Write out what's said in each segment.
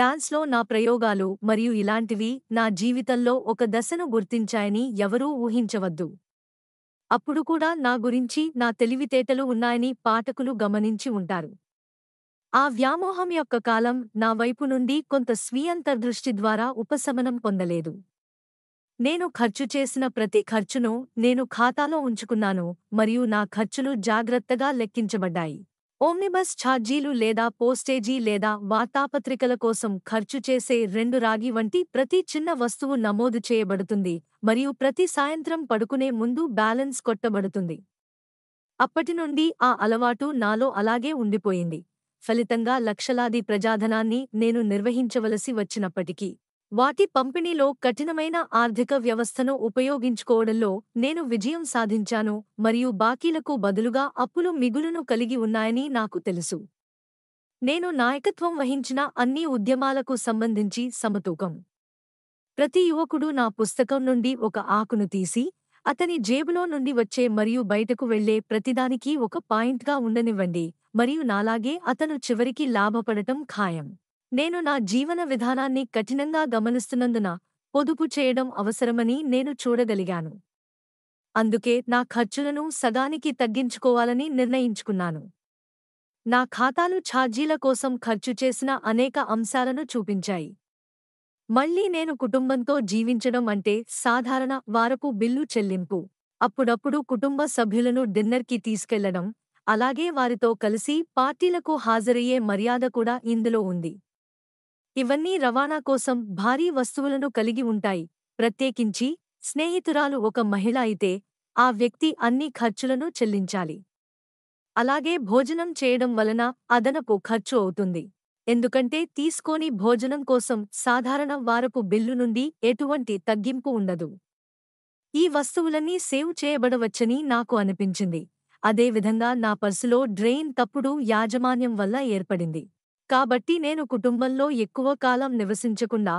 డాన్స్లో నా ప్రయోగాలు మరియు ఇలాంటివి నా జీవితంలో ఒక దశను గుర్తించాయని ఎవరూ ఊహించవద్దు అప్పుడు కూడా నా గురించి నా తెలివితేటలు ఉన్నాయని పాఠకులు గమనించి ఉంటారు ఆ వ్యామోహం యొక్క కాలం నా వైపు నుండి కొంత స్వీయంతర్దృష్టి ద్వారా ఉపశమనం పొందలేదు నేను ఖర్చు చేసిన ప్రతి ఖర్చును నేను ఖాతాలో ఉంచుకున్నాను మరియు నా ఖర్చులు జాగ్రత్తగా లెక్కించబడ్డాయి ఓమ్నిబస్ ఛార్జీలు లేదా పోస్టేజీ లేదా వార్తాపత్రికల కోసం ఖర్చు చేసే రెండు రాగి వంటి ప్రతి చిన్న వస్తువు నమోదు చేయబడుతుంది మరియు ప్రతి సాయంత్రం పడుకునే ముందు బ్యాలెన్స్ కొట్టబడుతుంది అప్పటి నుండి ఆ అలవాటు నాలో అలాగే ఉండిపోయింది ఫలితంగా లక్షలాది ప్రజాధనాన్ని నేను నిర్వహించవలసి వచ్చినప్పటికీ వాటి పంపిణీలో కఠినమైన ఆర్థిక వ్యవస్థను ఉపయోగించుకోవడంలో నేను విజయం సాధించాను మరియు బాకీలకు బదులుగా అప్పులు మిగులును కలిగి ఉన్నాయని నాకు తెలుసు నేను నాయకత్వం వహించిన అన్ని ఉద్యమాలకు సంబంధించి సమతూకం ప్రతి యువకుడు నా పుస్తకం నుండి ఒక ఆకును తీసి అతని జేబులో నుండి వచ్చే మరియు బయటకు వెళ్లే ప్రతిదానికీ ఒక పాయింట్గా ఉండనివ్వండి మరియు నాలాగే అతను చివరికి లాభపడటం ఖాయం నేను నా జీవన విధానాన్ని కఠినంగా గమనిస్తున్నందున పొదుపు చేయడం అవసరమని నేను చూడగలిగాను అందుకే నా ఖర్చులను సగానికి తగ్గించుకోవాలని నిర్ణయించుకున్నాను నా ఖాతాలు ఛార్జీల కోసం ఖర్చు చేసిన అనేక అంశాలను చూపించాయి మళ్లీ నేను కుటుంబంతో జీవించడం అంటే సాధారణ వారపు బిల్లు చెల్లింపు అప్పుడప్పుడు కుటుంబ సభ్యులను డిన్నర్కి తీసుకెళ్లడం అలాగే వారితో కలిసి పార్టీలకు హాజరయ్యే మర్యాద కూడా ఇందులో ఉంది ఇవన్నీ రవాణా కోసం భారీ వస్తువులను కలిగి ఉంటాయి ప్రత్యేకించి స్నేహితురాలు ఒక మహిళ అయితే ఆ వ్యక్తి అన్ని ఖర్చులను చెల్లించాలి అలాగే భోజనం చేయడం వలన అదనపు ఖర్చు అవుతుంది ఎందుకంటే తీసుకోని భోజనం కోసం సాధారణ వారపు బిల్లు నుండి ఎటువంటి తగ్గింపు ఉండదు ఈ వస్తువులన్నీ సేవ్ చేయబడవచ్చని నాకు అనిపించింది అదేవిధంగా నా పర్సులో డ్రెయిన్ తప్పుడు యాజమాన్యం వల్ల ఏర్పడింది కాబట్టి నేను కుటుంబంలో ఎక్కువ కాలం నివసించకుండా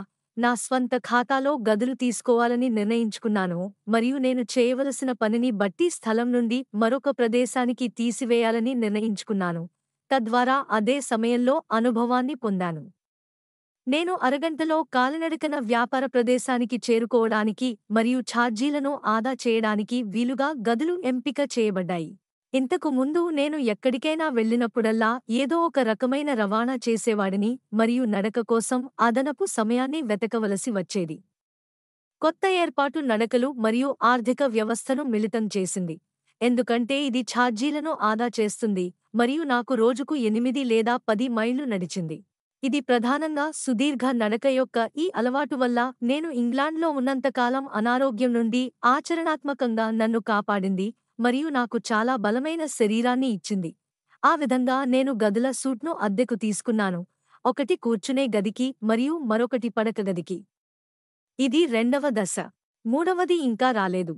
నా స్వంత ఖాతాలో గదులు తీసుకోవాలని నిర్ణయించుకున్నాను మరియు నేను చేయవలసిన పనిని బట్టి స్థలం నుండి మరొక ప్రదేశానికి తీసివేయాలని నిర్ణయించుకున్నాను తద్వారా అదే సమయంలో అనుభవాన్ని పొందాను నేను అరగంటలో కాలినడకన వ్యాపార ప్రదేశానికి చేరుకోవడానికి మరియు ఛార్జీలను ఆదా చేయడానికి వీలుగా గదులు ఎంపిక చేయబడ్డాయి ఇంతకు ముందు నేను ఎక్కడికైనా వెళ్ళినప్పుడల్లా ఏదో ఒక రకమైన రవాణా చేసేవాడిని మరియు నడక కోసం అదనపు సమయాన్ని వెతకవలసి వచ్చేది కొత్త ఏర్పాటు నడకలు మరియు ఆర్థిక వ్యవస్థను మిళితం చేసింది ఎందుకంటే ఇది ఛార్జీలను ఆదా చేస్తుంది మరియు నాకు రోజుకు ఎనిమిది లేదా పది మైళ్లు నడిచింది ఇది ప్రధానంగా సుదీర్ఘ నడక యొక్క ఈ అలవాటు వల్ల నేను ఇంగ్లాండ్లో ఉన్నంతకాలం అనారోగ్యం నుండి ఆచరణాత్మకంగా నన్ను కాపాడింది మరియు నాకు చాలా బలమైన శరీరాన్ని ఇచ్చింది ఆ విధంగా నేను గదుల సూట్ను అద్దెకు తీసుకున్నాను ఒకటి కూర్చునే గదికి మరియు మరొకటి పడక గదికి ఇది రెండవ దశ మూడవది ఇంకా రాలేదు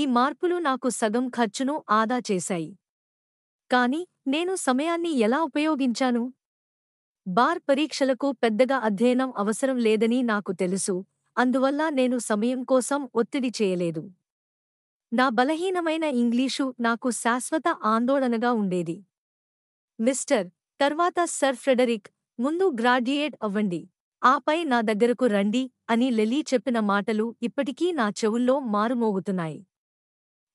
ఈ మార్పులు నాకు సగం ఖర్చును ఆదా చేశాయి కాని నేను సమయాన్ని ఎలా ఉపయోగించాను బార్ పరీక్షలకు పెద్దగా అధ్యయనం అవసరం లేదని నాకు తెలుసు అందువల్ల నేను సమయం కోసం ఒత్తిడి చేయలేదు నా బలహీనమైన ఇంగ్లీషు నాకు శాశ్వత ఆందోళనగా ఉండేది మిస్టర్ తర్వాత సర్ ఫ్రెడరిక్ ముందు గ్రాడ్యుయేట్ అవ్వండి ఆపై నా దగ్గరకు రండి అని లెలీ చెప్పిన మాటలు ఇప్పటికీ నా చెవుల్లో మారుమోగుతున్నాయి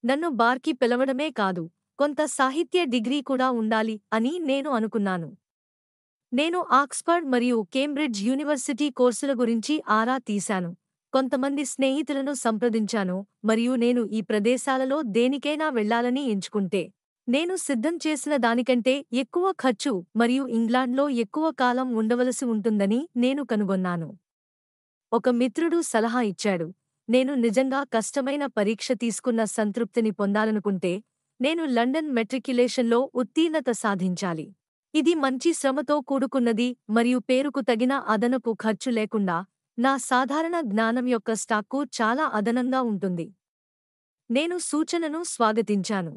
నన్ను బార్కి పిలవడమే కాదు కొంత సాహిత్య డిగ్రీ కూడా ఉండాలి అని నేను అనుకున్నాను నేను ఆక్స్ఫర్డ్ మరియు కేంబ్రిడ్జ్ యూనివర్సిటీ కోర్సుల గురించి ఆరా తీశాను కొంతమంది స్నేహితులను సంప్రదించాను మరియు నేను ఈ ప్రదేశాలలో దేనికైనా వెళ్లాలని ఎంచుకుంటే నేను సిద్ధం చేసిన దానికంటే ఎక్కువ ఖర్చు మరియు ఇంగ్లాండ్లో ఎక్కువ కాలం ఉండవలసి ఉంటుందని నేను కనుగొన్నాను ఒక మిత్రుడు సలహా ఇచ్చాడు నేను నిజంగా కష్టమైన పరీక్ష తీసుకున్న సంతృప్తిని పొందాలనుకుంటే నేను లండన్ మెట్రిక్యులేషన్లో ఉత్తీర్ణత సాధించాలి ఇది మంచి శ్రమతో కూడుకున్నది మరియు పేరుకు తగిన అదనపు ఖర్చు లేకుండా నా సాధారణ జ్ఞానం యొక్క స్టాక్కు చాలా అదనంగా ఉంటుంది నేను సూచనను స్వాగతించాను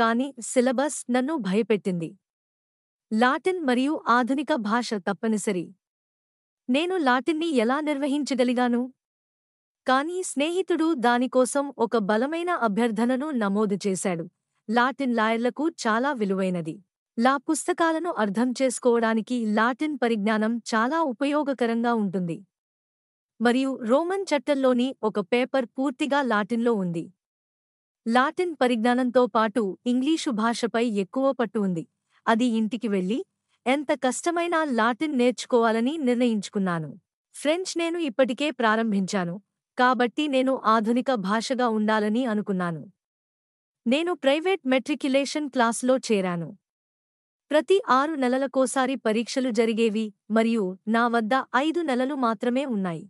కాని సిలబస్ నన్ను భయపెట్టింది లాటిన్ మరియు ఆధునిక భాష తప్పనిసరి నేను లాటిన్ని ఎలా నిర్వహించగలిగాను కానీ స్నేహితుడు దానికోసం ఒక బలమైన అభ్యర్థనను నమోదు చేశాడు లాటిన్ లాయర్లకు చాలా విలువైనది లా పుస్తకాలను అర్థం చేసుకోవడానికి లాటిన్ పరిజ్ఞానం చాలా ఉపయోగకరంగా ఉంటుంది మరియు రోమన్ చట్టంలోని ఒక పేపర్ పూర్తిగా లాటిన్లో ఉంది లాటిన్ పరిజ్ఞానంతో పాటు ఇంగ్లీషు భాషపై ఎక్కువ పట్టు ఉంది అది ఇంటికి వెళ్ళి ఎంత కష్టమైనా లాటిన్ నేర్చుకోవాలని నిర్ణయించుకున్నాను ఫ్రెంచ్ నేను ఇప్పటికే ప్రారంభించాను కాబట్టి నేను ఆధునిక భాషగా ఉండాలని అనుకున్నాను నేను ప్రైవేట్ మెట్రిక్యులేషన్ క్లాస్లో చేరాను ప్రతి ఆరు నెలలకోసారి పరీక్షలు జరిగేవి మరియు నా వద్ద ఐదు నెలలు మాత్రమే ఉన్నాయి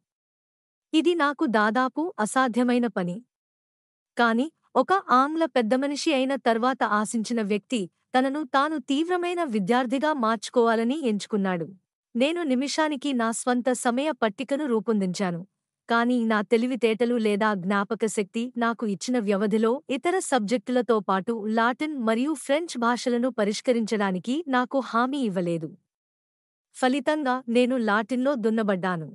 ఇది నాకు దాదాపు అసాధ్యమైన పని కాని ఒక ఆంగ్ల పెద్దమనిషి అయిన తర్వాత ఆశించిన వ్యక్తి తనను తాను తీవ్రమైన విద్యార్థిగా మార్చుకోవాలని ఎంచుకున్నాడు నేను నిమిషానికి నా స్వంత సమయ పట్టికను రూపొందించాను కానీ నా తెలివితేటలు లేదా జ్ఞాపకశక్తి నాకు ఇచ్చిన వ్యవధిలో ఇతర సబ్జెక్టులతో పాటు లాటిన్ మరియు ఫ్రెంచ్ భాషలను పరిష్కరించడానికి నాకు హామీ ఇవ్వలేదు ఫలితంగా నేను లాటిన్లో దున్నబడ్డాను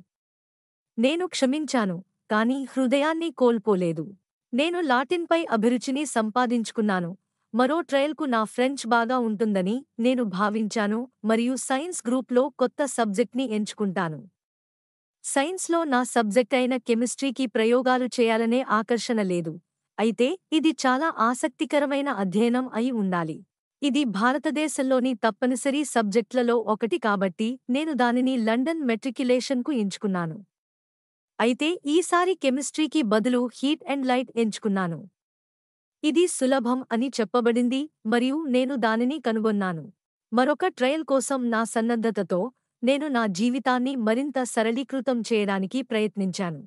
నేను క్షమించాను కానీ హృదయాన్ని కోల్పోలేదు నేను లాటిన్పై అభిరుచిని సంపాదించుకున్నాను మరో ట్రయల్కు నా ఫ్రెంచ్ బాగా ఉంటుందని నేను భావించాను మరియు సైన్స్ గ్రూప్లో కొత్త సబ్జెక్ట్ని ఎంచుకుంటాను సైన్స్లో నా సబ్జెక్ట్ అయిన కెమిస్ట్రీకి ప్రయోగాలు చేయాలనే ఆకర్షణ లేదు అయితే ఇది చాలా ఆసక్తికరమైన అధ్యయనం అయి ఉండాలి ఇది భారతదేశంలోని తప్పనిసరి సబ్జెక్టులలో ఒకటి కాబట్టి నేను దానిని లండన్ మెట్రిక్యులేషన్కు ఎంచుకున్నాను అయితే ఈసారి కెమిస్ట్రీకి బదులు హీట్ అండ్ లైట్ ఎంచుకున్నాను ఇది సులభం అని చెప్పబడింది మరియు నేను దానిని కనుగొన్నాను మరొక ట్రయల్ కోసం నా సన్నద్ధతతో నేను నా జీవితాన్ని మరింత సరళీకృతం చేయడానికి ప్రయత్నించాను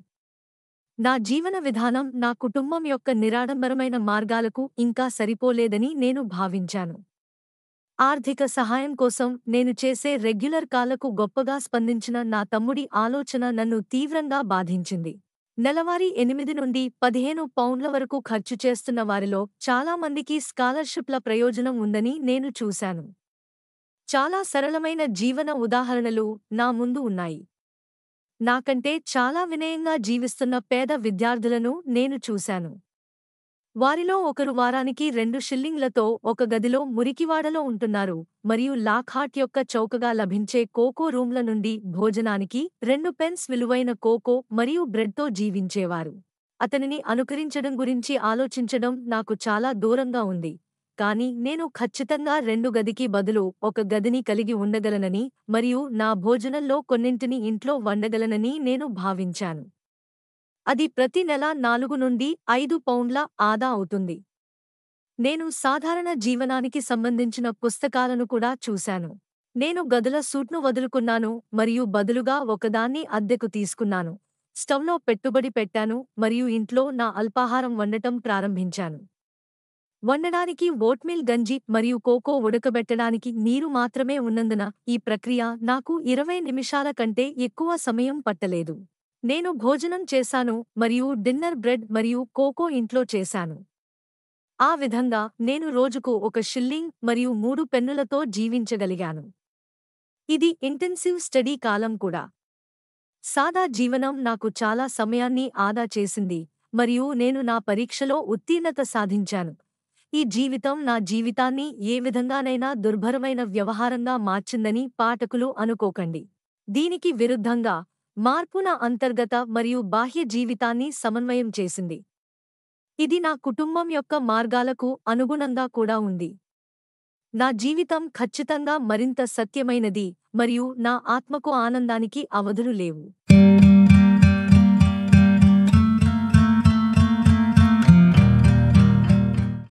నా జీవన విధానం నా కుటుంబం యొక్క నిరాడంబరమైన మార్గాలకు ఇంకా సరిపోలేదని నేను భావించాను ఆర్థిక సహాయం కోసం నేను చేసే రెగ్యులర్ కాలకు గొప్పగా స్పందించిన నా తమ్ముడి ఆలోచన నన్ను తీవ్రంగా బాధించింది నెలవారీ ఎనిమిది నుండి పదిహేను పౌండ్ల వరకు ఖర్చు చేస్తున్న వారిలో చాలామందికి స్కాలర్షిప్ల ప్రయోజనం ఉందని నేను చూశాను చాలా సరళమైన జీవన ఉదాహరణలు నా ముందు ఉన్నాయి నాకంటే చాలా వినయంగా జీవిస్తున్న పేద విద్యార్థులను నేను చూశాను వారిలో ఒకరు వారానికి రెండు షిల్లింగ్లతో ఒక గదిలో మురికివాడలో ఉంటున్నారు మరియు లాక్హాట్ యొక్క చౌకగా లభించే కోకో రూమ్ల నుండి భోజనానికి రెండు పెన్స్ విలువైన కోకో మరియు బ్రెడ్తో జీవించేవారు అతనిని అనుకరించడం గురించి ఆలోచించడం నాకు చాలా దూరంగా ఉంది కానీ నేను ఖచ్చితంగా రెండు గదికి బదులు ఒక గదిని కలిగి ఉండగలనని మరియు నా భోజనంలో కొన్నింటిని ఇంట్లో వండగలనని నేను భావించాను అది ప్రతి నెల నాలుగు నుండి ఐదు పౌండ్ల ఆదా అవుతుంది నేను సాధారణ జీవనానికి సంబంధించిన పుస్తకాలను కూడా చూశాను నేను గదుల సూట్ను వదులుకున్నాను మరియు బదులుగా ఒకదాన్ని అద్దెకు తీసుకున్నాను స్టవ్లో పెట్టుబడి పెట్టాను మరియు ఇంట్లో నా అల్పాహారం వండటం ప్రారంభించాను వండడానికి ఓట్మిల్ గంజి మరియు కోకో ఉడకబెట్టడానికి నీరు మాత్రమే ఉన్నందున ఈ ప్రక్రియ నాకు ఇరవై నిమిషాల కంటే ఎక్కువ సమయం పట్టలేదు నేను భోజనం చేశాను మరియు డిన్నర్ బ్రెడ్ మరియు కోకో ఇంట్లో చేశాను ఆ విధంగా నేను రోజుకు ఒక షిల్లింగ్ మరియు మూడు పెన్నులతో జీవించగలిగాను ఇది ఇంటెన్సివ్ స్టడీ కాలం కూడా సాదా జీవనం నాకు చాలా సమయాన్ని ఆదా చేసింది మరియు నేను నా పరీక్షలో ఉత్తీర్ణత సాధించాను ఈ జీవితం నా జీవితాన్ని ఏ విధంగానైనా దుర్భరమైన వ్యవహారంగా మార్చిందని పాఠకులు అనుకోకండి దీనికి విరుద్ధంగా మార్పు నా అంతర్గత మరియు బాహ్య జీవితాన్ని సమన్వయం చేసింది ఇది నా కుటుంబం యొక్క మార్గాలకు అనుగుణంగా కూడా ఉంది నా జీవితం ఖచ్చితంగా మరింత సత్యమైనది మరియు నా ఆత్మకు ఆనందానికి అవధులు లేవు